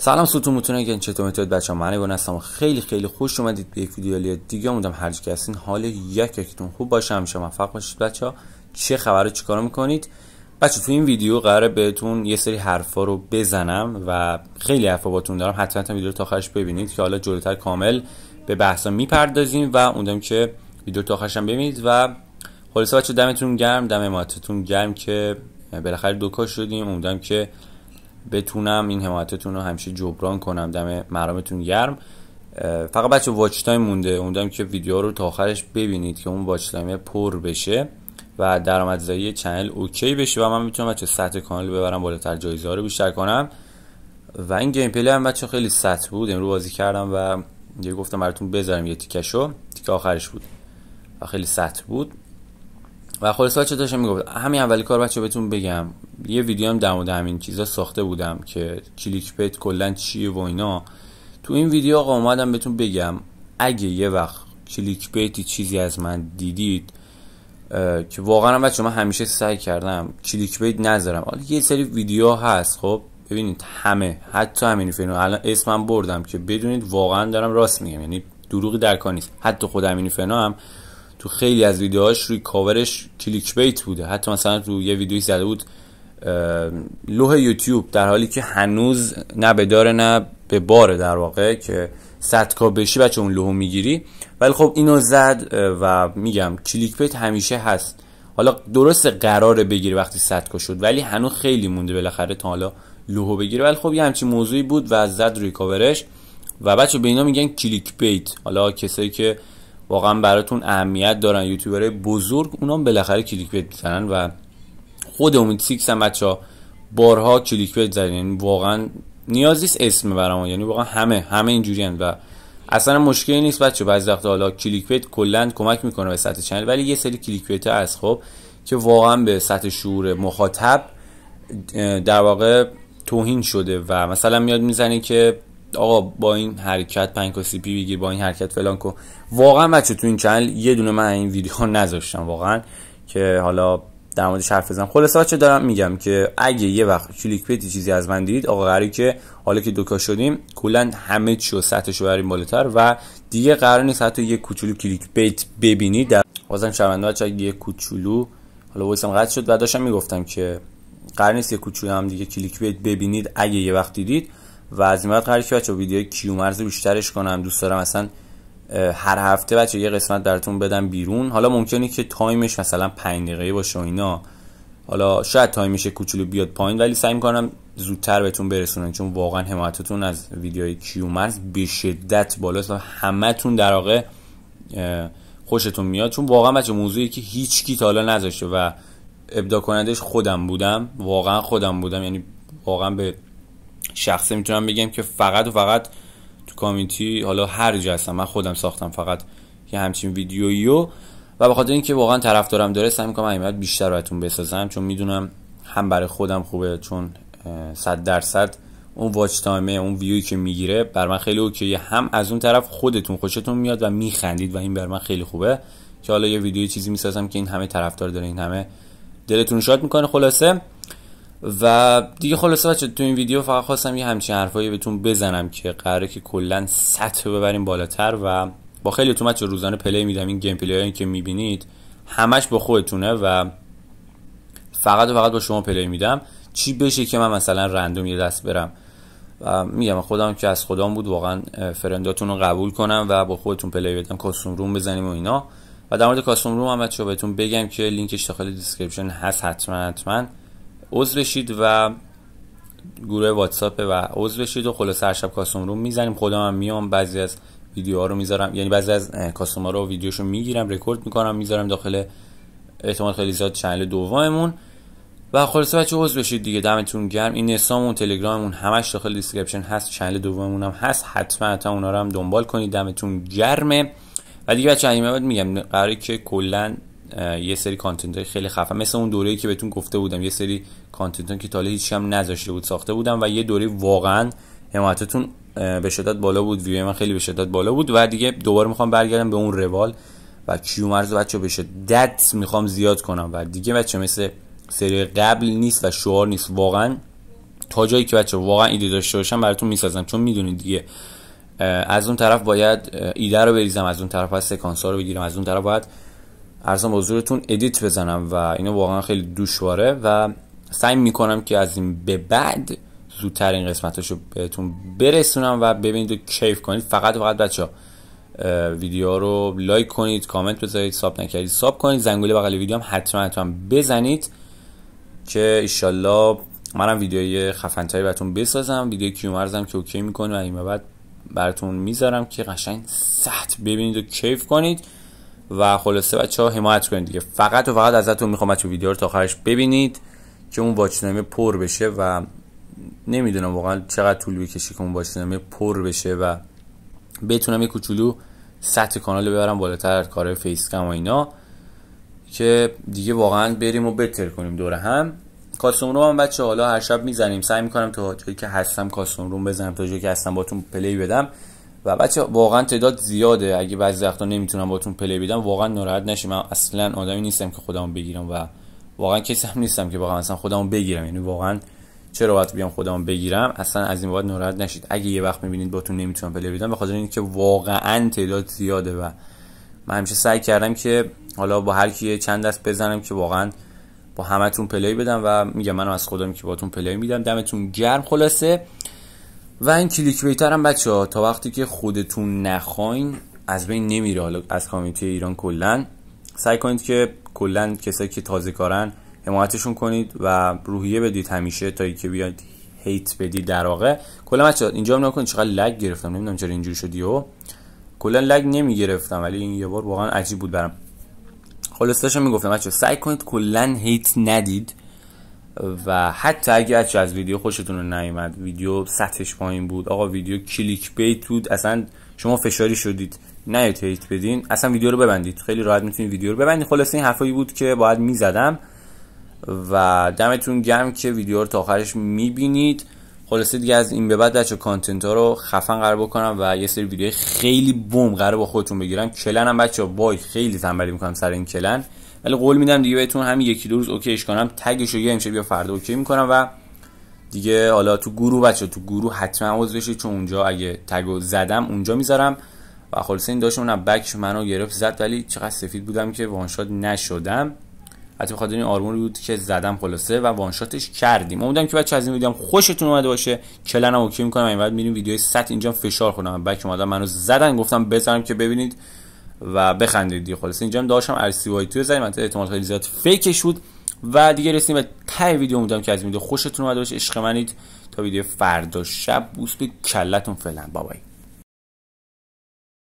سلام ستون اگه که چطور میتونید بچه من ایوان هستم خیلی خیلی خوش اومدید به یک ویدیو دیگه اومدم هر که هستین حال یک یکتون خوب باشه همیشه موفق باشید بچه ها چه خبر رو چیکار میکنید بچه تو این ویدیو قراره بهتون یه سری حرفا رو بزنم و خیلی حرفا باتون دارم حتما تا ویدیو رو تا آخرش ببینید که حالا جلوتر کامل به بحثا میپردازیم و اوندم که ویدیو تا آخرش هم ببینید و خلاصه بچه دمتون گرم دم ماتتون گرم که بالاخره دوکا شدیم امیدوارم که بتونم این حمایتتون رو همیشه جبران کنم دم مرامتون گرم فقط بچه واچ تایم مونده اوندم که ویدیو رو تا آخرش ببینید که اون واچ تایم پر بشه و درآمدزایی چنل اوکی بشه و من میتونم بچه سطح کانال ببرم بالاتر جایزه رو بیشتر کنم و این گیم پلی هم بچه خیلی سطح بود امروز بازی کردم و یه گفتم براتون بذارم یه تیکشو تیک آخرش بود و خیلی سطح بود و سوال چه داشتم میگفت همین اول کار بچه بهتون بگم یه ویدیو هم در مورد همین چیزا ساخته بودم که کلیک بیت کلا چیه و اینا تو این ویدیو آقا اومدم بهتون بگم اگه یه وقت کلیک بیتی چیزی از من دیدید که واقعا هم بچه من همیشه سعی کردم کلیک بیت نذارم حالا یه سری ویدیو هست خب ببینید همه حتی همین فیلم الان اسمم بردم که بدونید واقعا دارم راست میگم یعنی دروغی در کار نیست حتی خود امینی فنا هم تو خیلی از ویدیوهاش روی کاورش کلیک بیت بوده حتی مثلا تو یه ویدیوی زده بود لوح یوتیوب در حالی که هنوز نه به داره نه به باره در واقع که صدکا بشی بچه اون لوحو میگیری ولی خب اینو زد و میگم کلیک بیت همیشه هست حالا درست قراره بگیری وقتی صدکا شد ولی هنوز خیلی مونده بالاخره تا حالا لوحو بگیره ولی خب یه همچین موضوعی بود و زد روی کاورش و بچه به اینا میگن کلیک بیت حالا کسایی که واقعا براتون اهمیت دارن یوتیوبر بزرگ اونام بالاخره کلیک بیت میزنن و خود امید سیکس هم بچه ها بارها کلیک بیت زدن یعنی واقعا نیازیست نیست اسم برام یعنی واقعا همه همه اینجوری و اصلا مشکلی نیست بچه بعضی وقت حالا کلیک بیت کلا کمک میکنه به سطح چنل ولی یه سری کلیک بیت از خب که واقعا به سطح شعور مخاطب در واقع توهین شده و مثلا میاد میزنه که آقا با این حرکت 5 سی پی بگیر با این حرکت فلان کو واقعا بچه تو این چنل یه دونه من این ویدیو نذاشتم واقعا که حالا در موردش حرف بزنم خلاصه چه دارم میگم که اگه یه وقت کلیک پیتی چیزی از من دیدید آقا قراره که حالا که دوکا شدیم کلا همه چی و سطحش بریم بالاتر و دیگه قرار نیست حتی یه کوچولو کلیک بیت ببینید در بازم شرمنده بچه یه کوچولو حالا وایسم قطع شد و داشتم میگفتم که قرار نیست یه کوچولو هم دیگه کلیک بیت ببینید اگه یه وقت دیدید و از این بعد که بچه ویدیو کیومرز بیشترش کنم دوست دارم اصلا هر هفته بچه یه قسمت براتون بدم بیرون حالا ممکنه که تایمش مثلا 5 دقیقه باشه و اینا حالا شاید تایمش کوچولو بیاد پایین ولی سعی میکنم زودتر بهتون برسونم چون واقعا حمایتتون از ویدیوهای کیومرز به شدت بالاست و همتون در واقع خوشتون میاد چون واقعا بچه موضوعی که هیچ کی تا حالا نذاشته و ابدا کنندش خودم بودم واقعا خودم بودم یعنی واقعا به شخصه میتونم بگم که فقط و فقط تو کامیتی حالا هر جا هستم من خودم ساختم فقط یه همچین ویدیویی و به خاطر اینکه واقعا طرفدارم داره سعی میکنم این بیشتر براتون بسازم چون میدونم هم برای خودم خوبه چون 100 درصد اون واچ تایمه اون ویوی که میگیره بر من خیلی اوکیه هم از اون طرف خودتون خوشتون میاد و میخندید و این بر من خیلی خوبه که حالا یه ویدیوی چیزی میسازم که این همه طرفدار داره این همه دلتون شاد میکنه خلاصه و دیگه خلاصه بچه تو این ویدیو فقط خواستم یه همچین حرفایی بهتون بزنم که قراره که کلا سطح ببریم بالاتر و با خیلی تو بچه روزانه پلی میدم این گیم پلی هایی که میبینید همش با خودتونه و فقط و فقط با شما پلی میدم چی بشه که من مثلا رندوم یه دست برم و میگم خودم که از خودم بود واقعا فرنداتون رو قبول کنم و با خودتون پلی بدم کاستوم روم بزنیم و اینا و در مورد کاستوم روم هم بچه‌ها بهتون بگم که لینکش داخل دیسکریپشن هست حتما حتما عضو بشید و گروه واتساپ و عضو بشید و خلاصه هر شب کاستوم رو میزنیم خدا هم میام بعضی از ویدیوها رو میذارم یعنی بعضی از ها رو ویدیوشو میگیرم رکورد میکنم میذارم داخل احتمال خیلی زیاد چنل دوممون و خلاصه بچه عضو بشید دیگه دمتون گرم این نسامون تلگراممون همش داخل دیسکریپشن هست چنل دوممون هم هست حتما حتما اونا رو هم دنبال کنید دمتون گرمه و دیگه بچه میگم قراره که کلا یه سری کانتنت های خیلی خفه مثل اون دوره‌ای که بهتون گفته بودم یه سری کانتنت که تاله هیچ هم نذاشته بود ساخته بودم و یه دوره واقعا حمایتتون به شدت بالا بود ویو من خیلی به شدت بالا بود و دیگه دوباره میخوام برگردم به اون روال و مرز بچه بشه شدت میخوام زیاد کنم و دیگه بچه مثل سری قبل نیست و شعار نیست واقعا تا جایی که بچه واقعا ایده داشته باشم براتون میسازم چون میدونید دیگه از اون طرف باید ایده رو بریزم از اون طرف باید سکانس رو بگیرم از اون طرف باید ارزم حضورتون ادیت بزنم و اینو واقعا خیلی دشواره و سعی میکنم که از این به بعد زودتر این قسمتاشو بهتون برسونم و ببینید و کیف کنید فقط فقط بچه ها ویدیو رو لایک کنید کامنت بذارید ساب نکردید ساب کنید زنگوله بغل ویدیو هم حتما حتما بزنید که ایشالله منم ویدیوی خفنتایی براتون بسازم ویدیو کیومرزم که اوکی میکنه و این بعد براتون میذارم که قشنگ سخت ببینید و کیف کنید و خلاصه بچه ها حمایت کنید دیگه فقط و فقط ازتون میخوام بچه ویدیو رو تا آخرش ببینید که اون واچنامه پر بشه و نمیدونم واقعا چقدر طول بکشه که اون واچنامه پر بشه و بتونم یه کوچولو سطح کانال رو ببرم بالاتر کارهای فیسکم و اینا که دیگه واقعا بریم و بتر کنیم دوره هم کاستوم روم هم بچه حالا هر شب میزنیم سعی میکنم تا جایی که هستم کاستوم روم بزنم تا جایی که هستم باتون پلی بدم و بچه واقعا تعداد زیاده اگه بعضی وقتا نمیتونم باتون پلی بدم واقعا ناراحت نشیم من اصلا آدمی نیستم که خودمو بگیرم و واقعا کسی هم نیستم که واقعا اصلا خودمو بگیرم یعنی واقعا چرا باید بیام خودمو بگیرم اصلا از این بابت ناراحت نشید اگه یه وقت میبینید باتون نمیتونم پلی بدم بخاطر خاطر اینکه واقعا تعداد زیاده و من همیشه سعی کردم که حالا با هر کی چند دست بزنم که واقعا با همتون پلی بدم و میگم منم از خودم که باتون پلی میدم دمتون گرم خلاصه و این کلیک بیتر هم بچه ها تا وقتی که خودتون نخواین از بین نمیره حالا از کامیتی ایران کلا سعی کنید که کلا کسایی که تازه کارن حمایتشون کنید و روحیه بدید همیشه تا که بیاد هیت بدید در واقع کلا بچه اینجا هم نکن چقدر لگ گرفتم نمیدونم چرا اینجوری شدی و کلا لگ نمیگرفتم ولی این یه بار واقعا عجیب بود برم خلاصش میگفتم بچه سعی کنید کلا هیت ندید و حتی اگه از از ویدیو خوشتون نیومد ویدیو سطحش پایین بود آقا ویدیو کلیک بیت بود اصلا شما فشاری شدید نه تیت بدین اصلا ویدیو رو ببندید خیلی راحت میتونید ویدیو رو ببندید خلاص این حرفایی بود که باید میزدم و دمتون گرم که ویدیو رو تا آخرش میبینید خلاصه دیگه از این به بعد بچه کانتنت ها رو خفن قرار بکنم و یه سری ویدیو خیلی بوم قرار با خودتون بگیرم هم بچه بای خیلی تنبلی میکنم سر این کلن ولی قول میدم دیگه بهتون همین یکی دو روز اوکیش کنم تگش رو یا بیا یا فردا اوکی میکنم و دیگه حالا تو گروه بچه تو گروه حتما عضو چون اونجا اگه تگو زدم اونجا میذارم و خلاصه این داشت اونم بکش منو گرفت زد ولی چقدر سفید بودم که وانشات نشدم حتی بخاطر این آرمور بود که زدم خلاصه و وانشاتش کردیم امیدوارم که بچه از این ویدیوام خوشتون اومده باشه کلنم اوکی میکنم این بعد میریم ویدیو ست اینجا فشار خوردم بک اومدم منو زدن گفتم بزنم که ببینید و بخندید دیگه خلاص اینجا هم داشتم ال سی وای تو زدم البته احتمال خیلی زیاد فیکش بود و دیگه رسیدیم به ته ویدیو امیدوارم که از ویدیو خوشتون اومده باشه عشق منید تا ویدیو فردا شب بوس به کلتون فعلا بابای